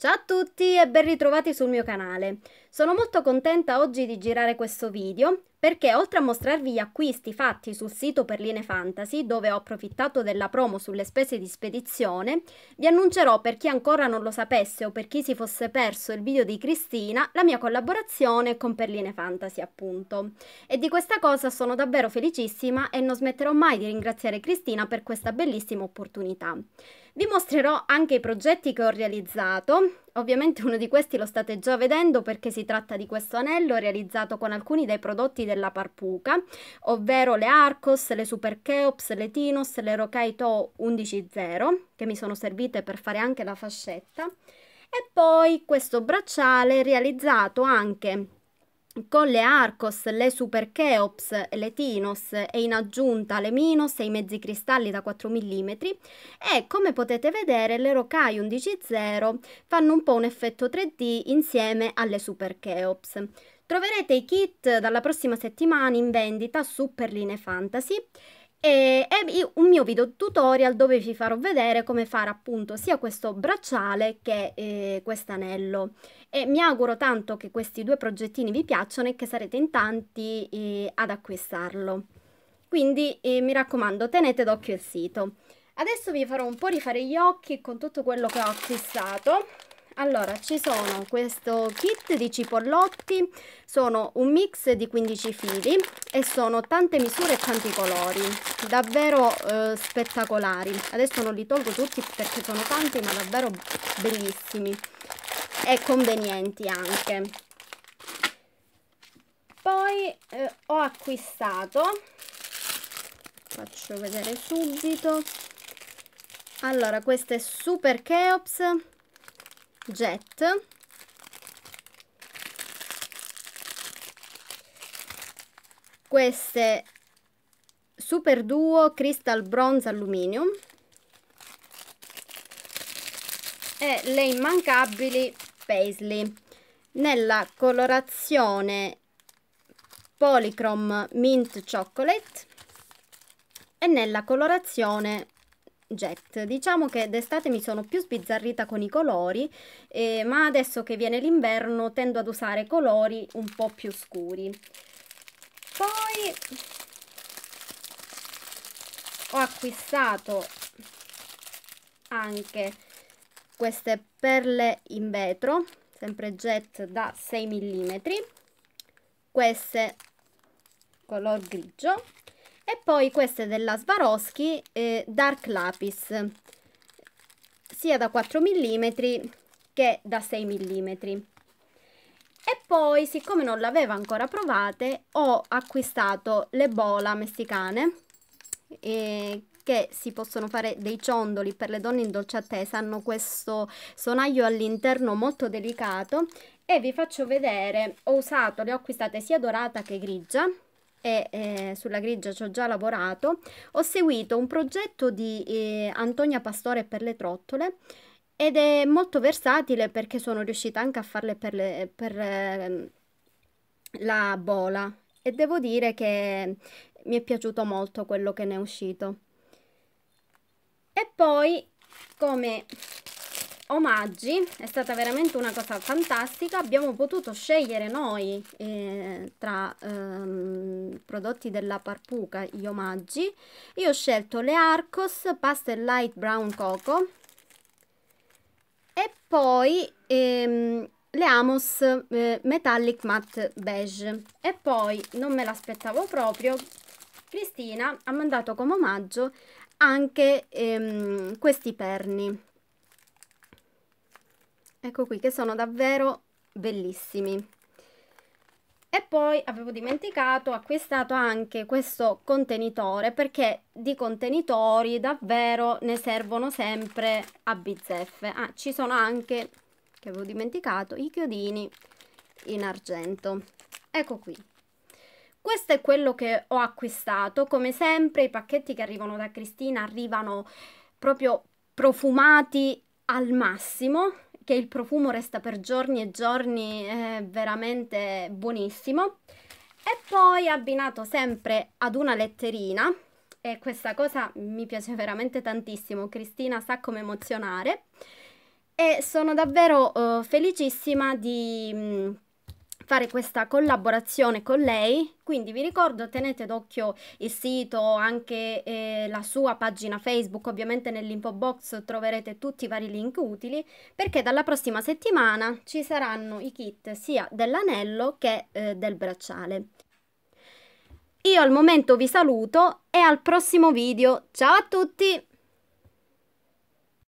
Ciao a tutti e ben ritrovati sul mio canale. Sono molto contenta oggi di girare questo video perché oltre a mostrarvi gli acquisti fatti sul sito Perline Fantasy, dove ho approfittato della promo sulle spese di spedizione, vi annuncerò per chi ancora non lo sapesse o per chi si fosse perso il video di Cristina, la mia collaborazione con Perline Fantasy appunto. E di questa cosa sono davvero felicissima e non smetterò mai di ringraziare Cristina per questa bellissima opportunità. Vi mostrerò anche i progetti che ho realizzato, Ovviamente uno di questi lo state già vedendo perché si tratta di questo anello realizzato con alcuni dei prodotti della Parpuca, ovvero le Arcos, le Super Cheops, le Tinos, le Rokai To 11.0 che mi sono servite per fare anche la fascetta e poi questo bracciale realizzato anche con le Arcos, le Super Cheops, le Tinos e in aggiunta le Minos e i mezzi cristalli da 4 mm e come potete vedere le Rokai 11.0 fanno un po' un effetto 3D insieme alle Super Cheops. Troverete i kit dalla prossima settimana in vendita su Perline Fantasy e è un mio video tutorial dove vi farò vedere come fare appunto sia questo bracciale che eh, quest'anello e mi auguro tanto che questi due progettini vi piacciono e che sarete in tanti eh, ad acquistarlo quindi eh, mi raccomando tenete d'occhio il sito adesso vi farò un po' rifare gli occhi con tutto quello che ho acquistato allora ci sono questo kit di cipollotti sono un mix di 15 fili e sono tante misure e tanti colori davvero eh, spettacolari adesso non li tolgo tutti perché sono tanti ma davvero bellissimi e convenienti anche poi eh, ho acquistato faccio vedere subito allora questa è super keops jet queste super duo crystal bronze aluminium e le immancabili paisley nella colorazione polychrome mint chocolate e nella colorazione jet. Diciamo che d'estate mi sono più sbizzarrita con i colori, eh, ma adesso che viene l'inverno tendo ad usare colori un po' più scuri. Poi ho acquistato anche queste perle in vetro, sempre jet da 6 mm, queste color grigio e poi queste della Swarovski eh, Dark Lapis, sia da 4 mm che da 6 mm. E poi, siccome non le l'avevo ancora provate, ho acquistato le bola messicane, eh, che si possono fare dei ciondoli per le donne in dolce attesa, hanno questo sonaglio all'interno molto delicato e vi faccio vedere, ho usato, le ho acquistate sia dorata che grigia e eh, sulla grigia ci ho già lavorato, ho seguito un progetto di eh, Antonia Pastore per le trottole ed è molto versatile perché sono riuscita anche a farle per, le, per eh, la bola e devo dire che mi è piaciuto molto quello che ne è uscito. E poi, come omaggi, è stata veramente una cosa fantastica, abbiamo potuto scegliere noi eh, tra ehm, prodotti della Parpuca gli omaggi, io ho scelto le Arcos Pastel Light Brown Coco e poi ehm, le Amos eh, Metallic Matte Beige e poi, non me l'aspettavo proprio, Cristina ha mandato come omaggio anche ehm, questi perni ecco qui che sono davvero bellissimi e poi avevo dimenticato ho acquistato anche questo contenitore perché di contenitori davvero ne servono sempre a bizzeffe ah, ci sono anche che avevo dimenticato i chiodini in argento ecco qui questo è quello che ho acquistato come sempre i pacchetti che arrivano da Cristina arrivano proprio profumati al massimo che il profumo resta per giorni e giorni eh, veramente buonissimo e poi abbinato sempre ad una letterina e questa cosa mi piace veramente tantissimo, Cristina sa come emozionare e sono davvero eh, felicissima di... Mh, mm, fare questa collaborazione con lei. Quindi vi ricordo, tenete d'occhio il sito, anche eh, la sua pagina Facebook, ovviamente nell'info box troverete tutti i vari link utili, perché dalla prossima settimana ci saranno i kit sia dell'anello che eh, del bracciale. Io al momento vi saluto e al prossimo video. Ciao a tutti!